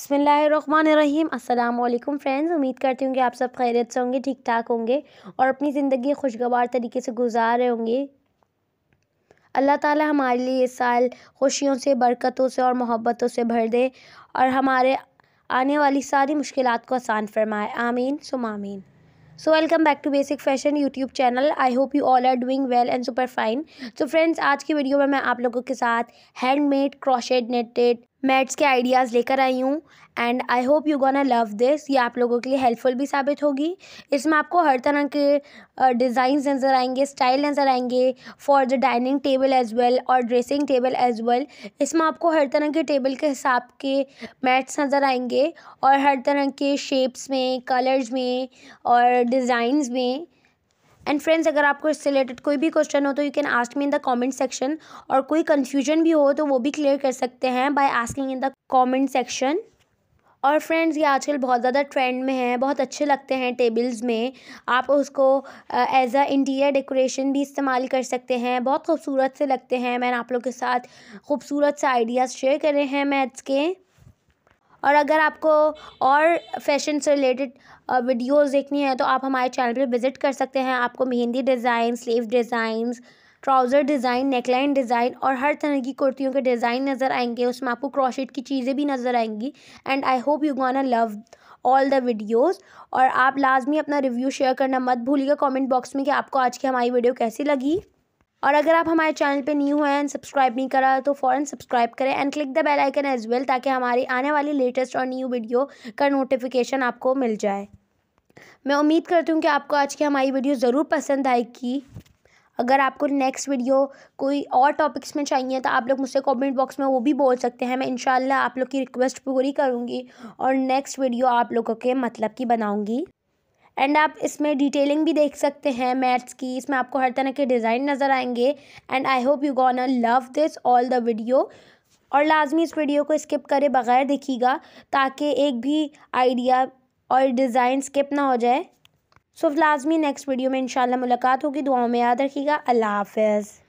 बसमीम अल्लाम फ्रेंड्स उम्मीद करती हूँ कि आप सब खैरियत से होंगे ठीक ठाक होंगे और अपनी ज़िंदगी खुशगवार तरीके से गुजार रहे होंगे अल्लाह ताला हमारे लिए इस साल खुशियों से बरकतों से और मोहब्बतों से भर दे और हमारे आने वाली सारी मुश्किल को आसान फरमाए आमीन सुम आमीन so welcome back to basic fashion YouTube channel I hope you all are doing well and super fine so friends आज की वीडियो में मैं आप लोगों के साथ हैंडमेड क्रोशेड नेटेड मैथ्स के आइडियाज़ लेकर आई हूँ and I hope you gonna love this ये आप लोगों के लिए हेल्पफुल भी साबित होगी इसमें आपको हर तरह के डिज़ाइंस नज़र आएंगे स्टाइल नज़र आएंगे for the dining table as well और ड्रेसिंग टेबल एज वेल इसमें आपको हर तरह के टेबल के हिसाब के मैट्स नज़र आएंगे और हर तरह के शेप्स में कलर्स में और डिज़ाइंस में एंड फ्रेंड्स अगर आपको इससे रिलेटेड कोई भी क्वेश्चन हो तो you can ask me in the comment section और कोई कन्फ्यूजन भी हो तो वो भी क्लियर कर सकते हैं by asking in the comment section और फ्रेंड्स ये आजकल बहुत ज़्यादा ट्रेंड में है बहुत अच्छे लगते हैं टेबल्स में आप उसको एज अ इंटीरियर डेकोरेशन भी इस्तेमाल कर सकते हैं बहुत खूबसूरत से लगते हैं मैंने आप लोग के साथ खूबसूरत से आइडियाज़ शेयर करे हैं मैथ्स के और अगर आपको और फैशन से रिलेटेड वीडियोस देखनी है तो आप हमारे चैनल पे विज़िट कर सकते हैं आपको mehndi design sleeve designs trouser design neckline design और हर तरह की कुर्तियों के डिज़ाइन नज़र आएंगे उसमें आपको क्रॉशेट की चीज़ें भी नज़र आएंगी and I hope you gonna love all the videos और आप लाजमी अपना रिव्यू शेयर करना मत भूलिएगा कमेंट बॉक्स में कि आपको आज की हमारी वीडियो कैसी लगी और अगर आप हमारे चैनल पे न्यू हैं एंड सब्सक्राइब नहीं करा तो फ़ौरन सब्सक्राइब करें and click the bell icon as well ताकि हमारी आने वाली लेटेस्ट और न्यू वीडियो का नोटिफिकेशन आपको मिल जाए मैं उम्मीद करती हूँ कि आपको आज की हमारी वीडियो ज़रूर पसंद आएगी अगर आपको नेक्स्ट वीडियो कोई और टॉपिक्स में चाहिए तो आप लोग मुझसे कमेंट बॉक्स में वो भी बोल सकते हैं मैं इंशाल्लाह आप लोग की रिक्वेस्ट पूरी करूँगी और नेक्स्ट वीडियो आप लोगों के मतलब की बनाऊँगी एंड आप इसमें डिटेलिंग भी देख सकते हैं मैट्स की इसमें आपको हर तरह के डिज़ाइन नज़र आएंगे and I hope you gonna love this all the video और लाजमी इस वीडियो को स्किप करे बगैर देखिएगा ताकि एक भी आइडिया और डिज़ाइन स्किप ना हो जाए सो लाजमी नेक्स्ट वीडियो में शाला मुलाकात होगी दुआओं में याद रखिएगा अल्लाह हाफिज़